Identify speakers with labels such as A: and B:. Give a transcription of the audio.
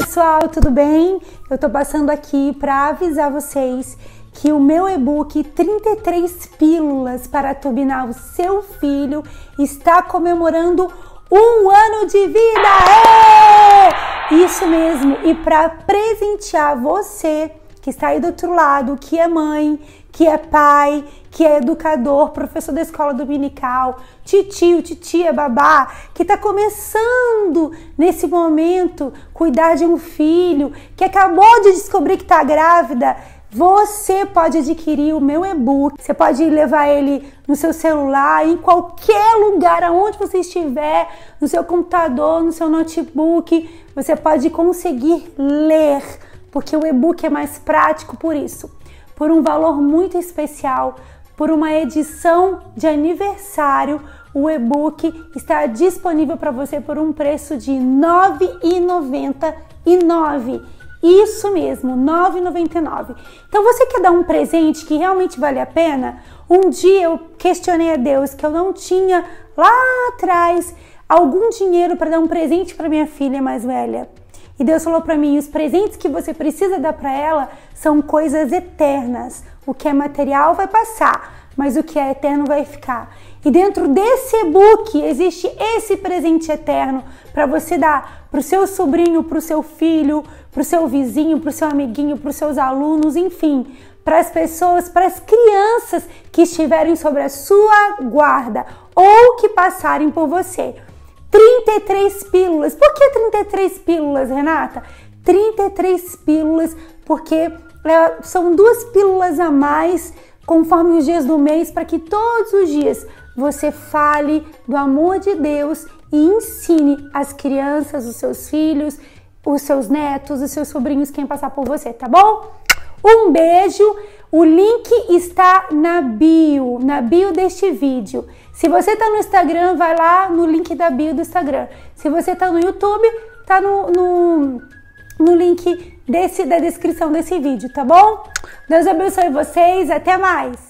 A: pessoal, tudo bem? Eu tô passando aqui para avisar vocês que o meu e-book 33 Pílulas para Turbinar o Seu Filho está comemorando um ano de vida! Isso mesmo! E para presentear você que está aí do outro lado, que é mãe, que é pai, que é educador, professor da escola dominical, titio, titia, babá, que está começando nesse momento cuidar de um filho, que acabou de descobrir que está grávida, você pode adquirir o meu e-book. Você pode levar ele no seu celular, em qualquer lugar, aonde você estiver, no seu computador, no seu notebook. Você pode conseguir ler porque o e-book é mais prático por isso, por um valor muito especial, por uma edição de aniversário, o e-book está disponível para você por um preço de R$ 9,99. Isso mesmo, R$ 9,99. Então você quer dar um presente que realmente vale a pena? Um dia eu questionei a Deus que eu não tinha lá atrás algum dinheiro para dar um presente para minha filha mais velha. E Deus falou para mim: os presentes que você precisa dar para ela são coisas eternas. O que é material vai passar, mas o que é eterno vai ficar. E dentro desse e-book existe esse presente eterno para você dar para o seu sobrinho, para o seu filho, para o seu vizinho, para o seu amiguinho, para os seus alunos, enfim, para as pessoas, para as crianças que estiverem sobre a sua guarda ou que passarem por você. 33 pílulas. Por que 33 pílulas, Renata? 33 pílulas, porque é, são duas pílulas a mais conforme os dias do mês, para que todos os dias você fale do amor de Deus e ensine as crianças, os seus filhos, os seus netos, os seus sobrinhos, quem passar por você, tá bom? Um beijo. O link está na bio, na bio deste vídeo. Se você está no Instagram, vai lá no link da bio do Instagram. Se você está no YouTube, tá no, no, no link desse, da descrição desse vídeo, tá bom? Deus abençoe vocês, até mais!